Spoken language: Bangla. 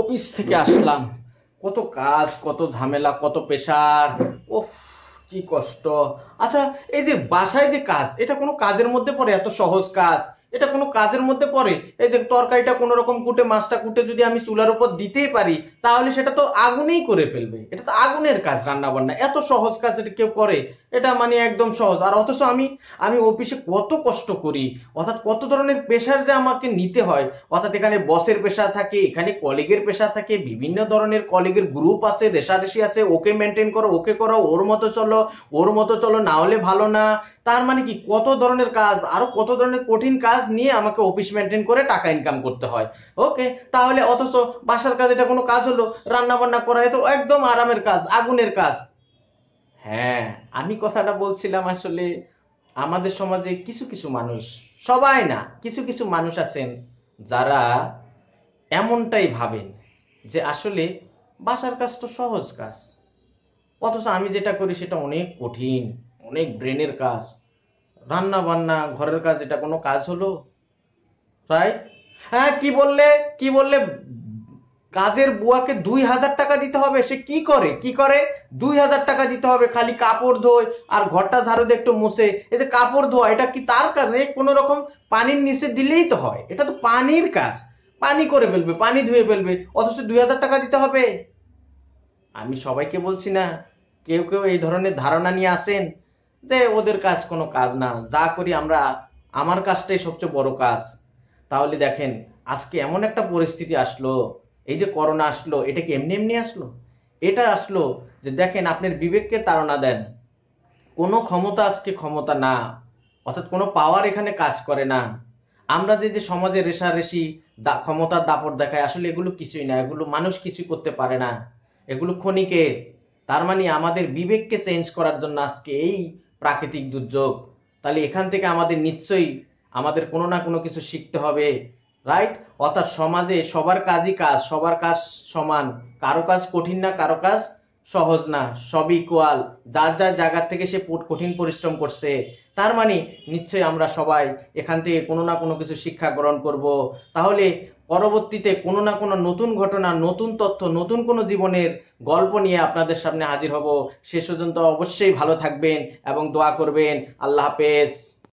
অফিস থেকে আসলাম কত কাজ কত ঝামেলা কত পেশার ও কি কষ্ট আচ্ছা এই যে বাসায় যে কাজ এটা কোনো কাজের মধ্যে পড়ে এত সহজ কাজ এটা কোনো কাজের মধ্যে পড়ে এই যে তরকারিটা কোনো রকম কুটে মাছটা কুটে যদি আমি চুলার উপর দিতেই পারি তাহলে সেটা তো আগুনেই করে ফেলবে এটা তো আগুনের কাজ রান্না বান্না এত সহজ কাজ এটা কেউ করে এটা মানে একদম সহজ আর অথচ আমি আমি অফিসে কত কষ্ট করি অর্থাৎ কত ধরনের পেশার যে আমাকে নিতে হয় অর্থাৎ এখানে বসের পেশা থাকে এখানে কলিগের পেশা থাকে বিভিন্ন ধরনের কলিগের গ্রুপ আছে রেশারেশি আছে ওকে মেনটেন করো ওকে করো ওর মতো চলো ওর মতো চলো না হলে ভালো না তার মানে কি কত ধরনের কাজ আরো কত ধরনের কঠিন কাজ নিয়ে আমাকে অফিস মেনটেন করে টাকা ইনকাম করতে হয় ওকে তাহলে অথচ বাসার কাজ এটা কোনো কাজ হলো রান্না বান্না করা তো একদম আরামের কাজ আগুনের কাজ হ্যাঁ আমি কথাটা বলছিলাম আসলে আমাদের সমাজে কিছু কিছু মানুষ সবাই না কিছু কিছু মানুষ আছেন যারা এমনটাই ভাবেন যে আসলে বাসার কাজ তো সহজ কাজ অথচ আমি যেটা করি সেটা অনেক কঠিন অনেক ব্রেনের কাজ রান্না বান্না ঘরের কাজ এটা কোনো কাজ হলো রাইট হ্যাঁ কি বললে কি বললে কাজের বুয়াকে দুই হাজার টাকা দিতে হবে সে কি করে কি করে দুই হাজার টাকা দিতে হবে খালি কাপড় ধোয় আর ঘরটা ঝাড়ু দিয়ে একটু মুছে এই যে কাপড় ধোয়া এটা কি তার কারণে মানে কোনো রকম পানির নিচে দিলেই তো হয় এটা তো পানির কাজ পানি করে ফেলবে পানি ধুয়ে ফেলবে অথচ দুই হাজার টাকা দিতে হবে আমি সবাইকে বলছি না কেউ কেউ এই ধরনের ধারণা নিয়ে আসেন যে ওদের কাজ কোনো কাজ না যা করি আমরা আমার কাজটাই সবচেয়ে বড় কাজ তাহলে দেখেন আজকে এমন একটা পরিস্থিতি আসলো এই যে করোনা আসলো এটা কি এমনি এমনি আসলো এটা আসলো যে দেখেন আপনার বিবেককে তাড়না দেন কোনো ক্ষমতা আজকে ক্ষমতা না অর্থাৎ কোনো পাওয়ার এখানে কাজ করে না আমরা যে যে সমাজে রেশারেশি ক্ষমতার দাপট দেখায় আসলে এগুলো কিছুই না এগুলো মানুষ কিছু করতে পারে না এগুলো ক্ষণিকের তার মানে আমাদের বিবেককে চেঞ্জ করার জন্য আজকে এই প্রাকৃতিক দুর্যোগ তাহলে এখান থেকে আমাদের নিশ্চয়ই আমাদের কোনো না কোনো কিছু শিখতে হবে রাইট অর্থাৎ সমাজে সবার কাজই কাজ সবার কাজ সমান কারো কাজ কঠিন না কারো কাজ সহজ না সব ইকুয়াল যার যার জায়গা থেকে সে কঠিন পরিশ্রম করছে তার মানে নিশ্চয়ই আমরা সবাই এখান থেকে কোনো না কোনো কিছু শিক্ষা গ্রহণ করব তাহলে পরবর্তীতে কোনো না কোনো নতুন ঘটনা নতুন তথ্য নতুন কোনো জীবনের গল্প নিয়ে আপনাদের সামনে হাজির হব শেষ পর্যন্ত অবশ্যই ভালো থাকবেন এবং দোয়া করবেন আল্লাহ হাফেজ